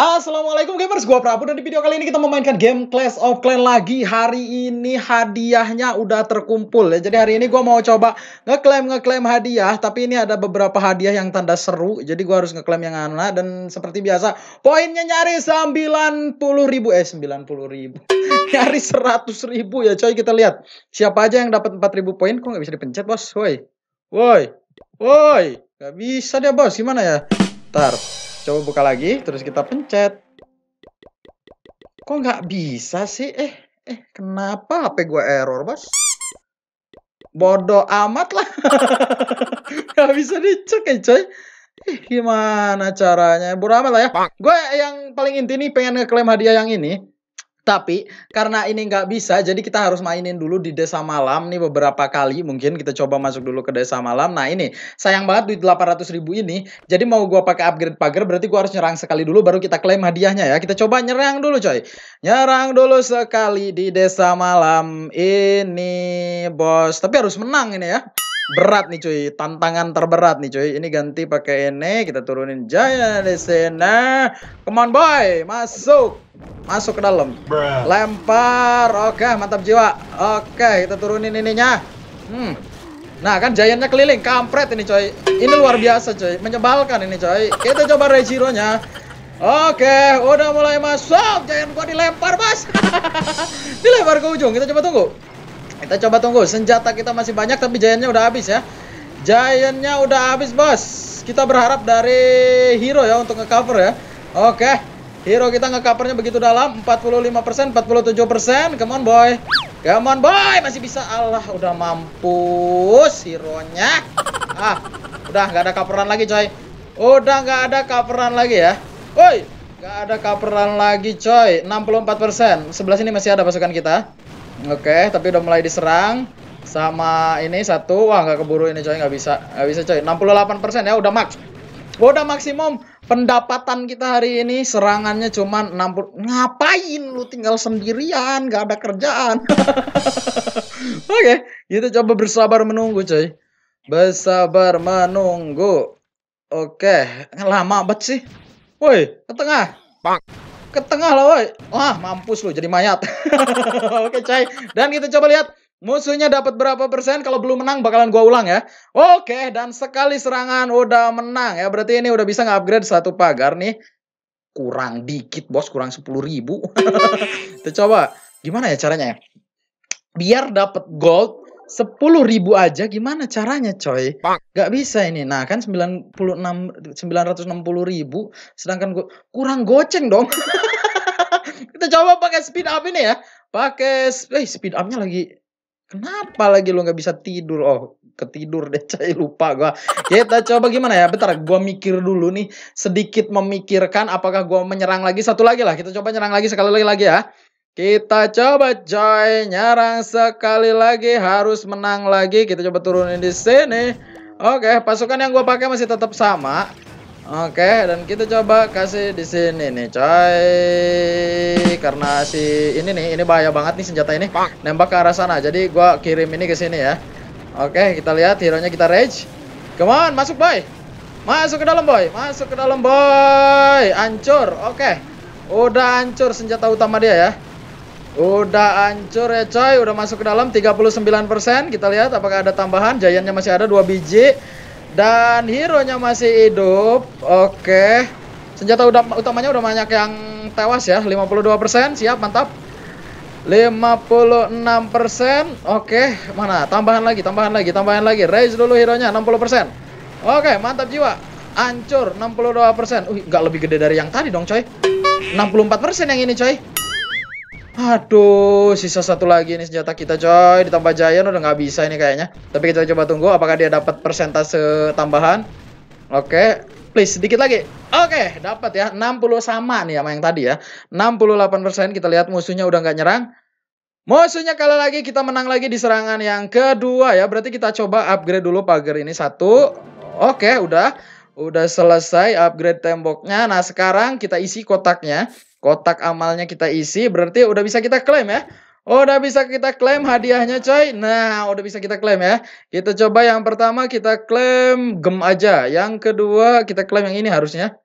Assalamualaikum gamers, gua Prabu dan di video kali ini kita memainkan game Clash of Clans lagi. Hari ini hadiahnya udah terkumpul ya. Jadi hari ini gua mau coba ngeklaim ngeklaim hadiah, tapi ini ada beberapa hadiah yang tanda seru. Jadi gua harus ngeklaim yang mana dan seperti biasa poinnya nyari ribu, eh ribu, nyari ribu ya coy, kita lihat. Siapa aja yang dapat ribu poin kok nggak bisa dipencet, Bos? Woi. Woi. Woi, nggak bisa dia, Bos. Gimana ya? Tar. Coba buka lagi, terus kita pencet. Kok nggak bisa sih? Eh, eh, kenapa HP gue error, bos? Bodoh amat lah. gak bisa dicek ya, coy. Eh, gimana caranya? Bodoh amat lah ya. Gue yang paling inti nih pengen ngeklaim hadiah yang ini. Tapi karena ini nggak bisa, jadi kita harus mainin dulu di desa malam nih beberapa kali. Mungkin kita coba masuk dulu ke desa malam. Nah ini sayang banget duit 800 ribu ini. Jadi mau gua pakai upgrade pagar, berarti gua harus nyerang sekali dulu, baru kita klaim hadiahnya ya. Kita coba nyerang dulu coy. Nyerang dulu sekali di desa malam ini bos. Tapi harus menang ini ya berat nih cuy tantangan terberat nih cuy ini ganti pakai ini e, kita turunin Jaya di sana. come on boy masuk masuk ke dalam Bruh. lempar oke mantap jiwa oke kita turunin ininya hmm nah kan giantnya keliling kampret ini cuy. ini luar biasa cuy, menyebalkan ini cuy. kita coba Rejiro nya Oke, udah mulai masuk. Jayan gua dilempar, Mas. dilempar ke ujung. Kita coba tunggu. Kita coba tunggu. Senjata kita masih banyak tapi giantnya udah habis ya. Giantnya udah habis bos. Kita berharap dari hero ya untuk ngecover ya. Oke. Hero kita ngecovernya begitu dalam. 45%, 47%. Come on boy. Come on boy. Masih bisa. Allah udah mampus hero-nya. Ah. Udah gak ada coveran lagi coy. Udah gak ada coveran lagi ya. Woi. Gak ada coveran lagi coy 64% Sebelah sini masih ada pasukan kita Oke, okay, tapi udah mulai diserang sama ini satu. Wah, nggak keburu ini coy, nggak bisa. Nggak bisa coy. 68% ya udah max. Udah maksimum pendapatan kita hari ini serangannya cuman 60. Ngapain lu tinggal sendirian, Gak ada kerjaan. Oke, okay, kita gitu, coba bersabar menunggu coy. Bersabar menunggu. Oke, okay. lama banget sih. Woi, ke tengah. Bang ke tengah Wah, mampus loh jadi mayat. Oke, coy. Dan kita coba lihat musuhnya dapat berapa persen. Kalau belum menang bakalan gua ulang ya. Oke, dan sekali serangan udah menang ya. Berarti ini udah bisa nge-upgrade satu pagar nih. Kurang dikit, Bos. Kurang 10 ribu. kita coba. Gimana ya caranya ya? Biar dapat gold sepuluh ribu aja gimana caranya coy Gak bisa ini nah kan sembilan puluh enam sembilan ratus enam puluh ribu sedangkan gue kurang goceng dong kita coba pakai speed up ini ya pakai eh speed upnya lagi kenapa lagi lo nggak bisa tidur oh ketidur deh coy lupa gue kita coba gimana ya bentar Gua mikir dulu nih sedikit memikirkan apakah gua menyerang lagi satu lagi lah kita coba nyerang lagi sekali lagi lagi ya kita coba coy, nyerang sekali lagi, harus menang lagi. Kita coba turunin di sini. Oke, pasukan yang gue pakai masih tetap sama. Oke, dan kita coba kasih di sini nih, coy. Karena si ini nih, ini bahaya banget nih senjata ini. Nembak ke arah sana. Jadi gue kirim ini ke sini ya. Oke, kita lihat hero-nya kita rage. Come on, masuk boy. Masuk ke dalam boy. Masuk ke dalam boy. Hancur. Oke. Udah hancur senjata utama dia ya. Udah hancur ya coy, udah masuk ke dalam 39%. Kita lihat apakah ada tambahan. jayanya masih ada 2 biji dan hero-nya masih hidup. Oke. Senjata udah utamanya udah banyak yang tewas ya, 52%. Siap, mantap. 56%. Oke, mana? Tambahan lagi, tambahan lagi, tambahan lagi. Raise dulu hero-nya 60%. Oke, mantap jiwa. Hancur 62%. Uh, nggak lebih gede dari yang tadi dong, coy. 64% yang ini, coy. Aduh, sisa satu lagi nih senjata kita coy. Ditambah Giant udah nggak bisa ini kayaknya. Tapi kita coba tunggu apakah dia dapat persentase tambahan. Oke, okay. please sedikit lagi. Oke, okay, dapat ya. 60 sama nih sama yang tadi ya. 68% kita lihat musuhnya udah nggak nyerang. Musuhnya kalah lagi, kita menang lagi di serangan yang kedua ya. Berarti kita coba upgrade dulu pagar ini satu. Oke, okay, udah. Udah selesai upgrade temboknya. Nah, sekarang kita isi kotaknya. Kotak amalnya kita isi, berarti udah bisa kita klaim ya. Udah bisa kita klaim hadiahnya coy. Nah, udah bisa kita klaim ya. Kita coba yang pertama kita klaim gem aja. Yang kedua kita klaim yang ini harusnya.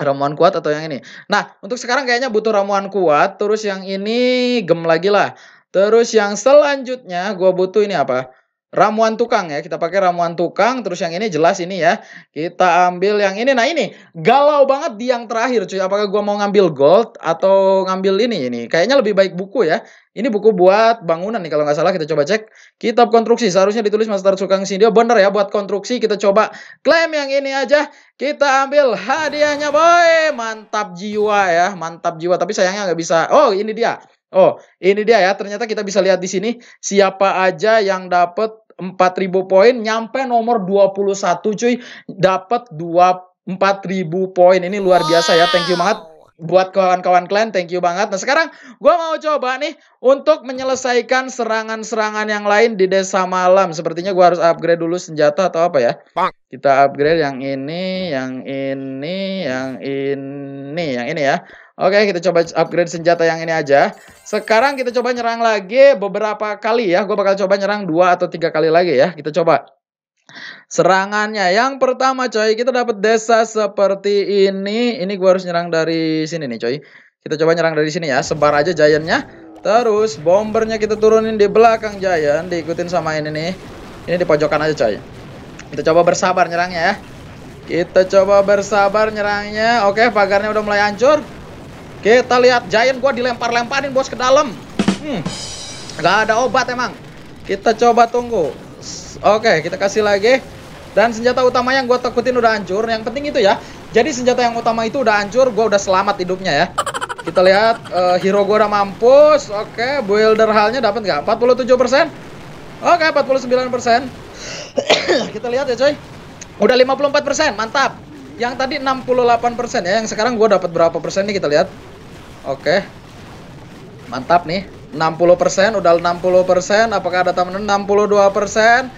Ramuan kuat atau yang ini. Nah, untuk sekarang kayaknya butuh ramuan kuat. Terus yang ini gem lagi lah. Terus yang selanjutnya gue butuh ini apa? ramuan tukang ya. Kita pakai ramuan tukang. Terus yang ini jelas ini ya. Kita ambil yang ini. Nah ini galau banget di yang terakhir cuy. Apakah gue mau ngambil gold atau ngambil ini ini? Kayaknya lebih baik buku ya. Ini buku buat bangunan nih kalau nggak salah kita coba cek. Kitab konstruksi seharusnya ditulis Master tukang sini. Oh Bener ya buat konstruksi kita coba klaim yang ini aja. Kita ambil hadiahnya boy. Mantap jiwa ya. Mantap jiwa. Tapi sayangnya nggak bisa. Oh ini dia. Oh, ini dia ya. Ternyata kita bisa lihat di sini siapa aja yang dapat 4000 poin nyampe nomor 21 cuy, dapat empat 4000 poin. Ini luar biasa ya. Thank you banget buat kawan-kawan klan, thank you banget. Nah sekarang gue mau coba nih untuk menyelesaikan serangan-serangan yang lain di desa malam. Sepertinya gue harus upgrade dulu senjata atau apa ya? Kita upgrade yang ini, yang ini, yang ini, yang ini ya. Oke, kita coba upgrade senjata yang ini aja. Sekarang kita coba nyerang lagi beberapa kali ya. Gue bakal coba nyerang dua atau tiga kali lagi ya. Kita coba. Serangannya yang pertama coy, kita dapat desa seperti ini. Ini gue harus nyerang dari sini nih coy. Kita coba nyerang dari sini ya. Sebar aja giantnya. Terus bombernya kita turunin di belakang giant. Diikutin sama ini nih. Ini di pojokan aja coy. Kita coba bersabar nyerangnya ya. Kita coba bersabar nyerangnya. Oke, pagarnya udah mulai hancur. Kita lihat Giant gua dilempar-lemparin bos ke dalam. Hmm. Gak ada obat emang. Kita coba tunggu. Oke, kita kasih lagi. Dan senjata utama yang gua takutin udah hancur. Yang penting itu ya. Jadi senjata yang utama itu udah hancur. gua udah selamat hidupnya ya. Kita lihat uh, hero gua udah mampus. Oke, builder halnya dapat nggak? 47%. Oke, 49%. kita lihat ya coy. Udah 54%, mantap. Yang tadi 68% ya. Yang sekarang gua dapat berapa persen nih kita lihat. Oke. Mantap nih. 60% udah 60%, apakah ada temen 62%?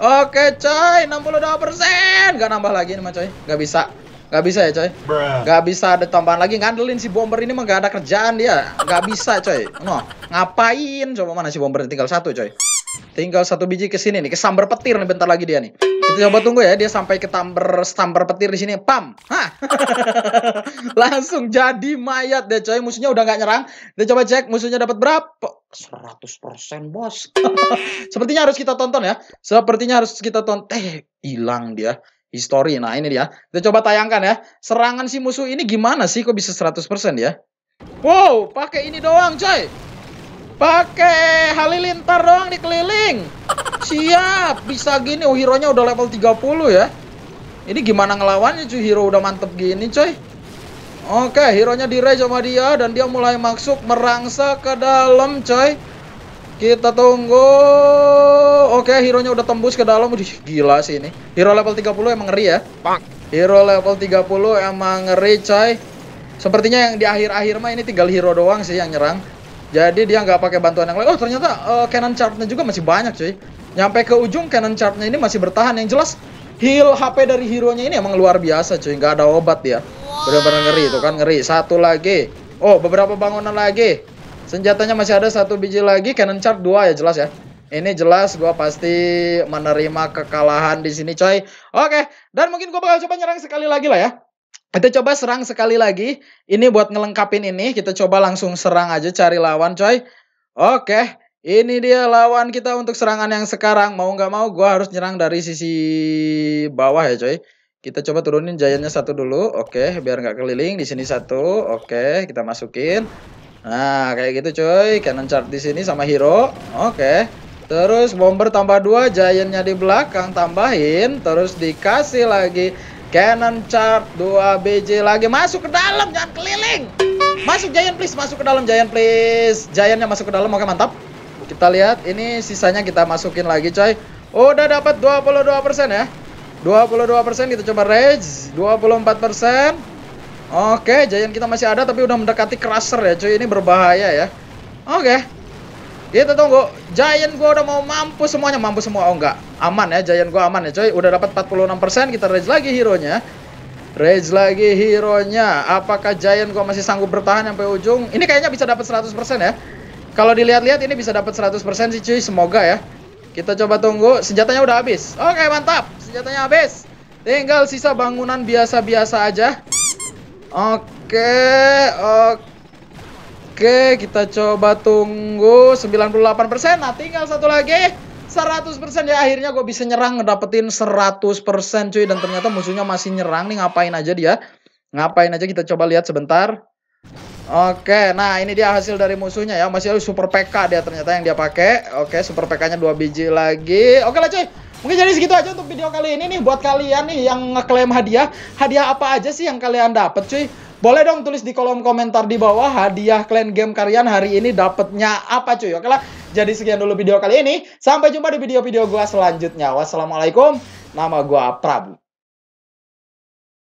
Oke, coy, 62%. Gak nambah lagi nih, mah, coy. Gak bisa. Gak bisa ya, coy. Gak bisa ada tambahan lagi. Ngandelin si bomber ini mah gak ada kerjaan dia. Gak bisa, coy. No, ngapain? Coba mana si bomber tinggal satu, coy. Tinggal satu biji kesini nih, kesambar petir nih bentar lagi dia nih. Kita coba tunggu ya dia sampai ke tamper stamper petir di sini. Pam. Hah. Langsung jadi mayat deh coy. Musuhnya udah nggak nyerang. kita coba cek musuhnya dapat berapa? 100% bos. Sepertinya harus kita tonton ya. Sepertinya harus kita tonton. Eh, hilang dia. History. Nah, ini dia. Kita coba tayangkan ya. Serangan si musuh ini gimana sih kok bisa 100% ya? Wow, pakai ini doang, coy. Pakai halilintar doang dikeliling. Siap, bisa gini. Oh, hero udah level 30 ya. Ini gimana ngelawannya cuy, hero udah mantep gini coy. Oke, hero-nya di-raise sama dia dan dia mulai masuk merangsa ke dalam coy. Kita tunggu. Oke, hero-nya udah tembus ke dalam. Udah gila sih ini. Hero level 30 emang ngeri ya. Pak. Hero level 30 emang ngeri coy. Sepertinya yang di akhir-akhir mah ini tinggal hero doang sih yang nyerang. Jadi dia nggak pakai bantuan yang lain. Oh ternyata uh, cannon chartnya juga masih banyak cuy. Nyampe ke ujung cannon Chartnya ini masih bertahan. Yang jelas heal HP dari hero-nya ini emang luar biasa cuy. Nggak ada obat dia. Benar-benar ngeri itu kan ngeri. Satu lagi. Oh beberapa bangunan lagi. Senjatanya masih ada satu biji lagi. Cannon Chart dua ya jelas ya. Ini jelas gue pasti menerima kekalahan di sini coy. Oke, dan mungkin gue bakal coba nyerang sekali lagi lah ya. Kita coba serang sekali lagi. Ini buat ngelengkapin ini. Kita coba langsung serang aja cari lawan coy. Oke. Ini dia lawan kita untuk serangan yang sekarang. Mau nggak mau gue harus nyerang dari sisi bawah ya coy. Kita coba turunin jayanya satu dulu. Oke. Biar nggak keliling. Di sini satu. Oke. Kita masukin. Nah kayak gitu coy. Cannon chart di sini sama hero. Oke. Terus bomber tambah dua. Giantnya di belakang tambahin. Terus dikasih lagi Canon chart 2 BJ lagi masuk ke dalam jangan keliling. Masuk Giant please, masuk ke dalam Giant please. Giantnya masuk ke dalam, oke mantap. Kita lihat ini sisanya kita masukin lagi coy. Oh, udah dapat 22% ya. 22% kita coba rage, 24%. Oke, Giant kita masih ada tapi udah mendekati crusher ya cuy. Ini berbahaya ya. Oke. Kita tunggu. Giant gua udah mau mampu semuanya, mampu semua oh enggak aman ya Giant gua aman ya coy udah dapat 46% kita raise lagi hero nya raise lagi hero nya apakah Giant gua masih sanggup bertahan sampai ujung ini kayaknya bisa dapat 100% ya kalau dilihat-lihat ini bisa dapat 100% sih cuy semoga ya kita coba tunggu senjatanya udah habis oke mantap senjatanya habis tinggal sisa bangunan biasa-biasa aja oke oke Oke, kita coba tunggu 98%. Nah, tinggal satu lagi. 100% ya akhirnya gue bisa nyerang ngedapetin 100% cuy dan ternyata musuhnya masih nyerang nih ngapain aja dia ngapain aja kita coba lihat sebentar Oke, nah ini dia hasil dari musuhnya ya. Masih ada super PK dia ternyata yang dia pakai. Oke, super PK-nya dua biji lagi. Oke lah cuy. Mungkin jadi segitu aja untuk video kali ini nih buat kalian nih yang ngeklaim hadiah. Hadiah apa aja sih yang kalian dapat cuy? Boleh dong tulis di kolom komentar di bawah hadiah klan game kalian hari ini dapatnya apa cuy. Oke lah. Jadi sekian dulu video kali ini. Sampai jumpa di video-video gua selanjutnya. Wassalamualaikum. Nama gua Prabu.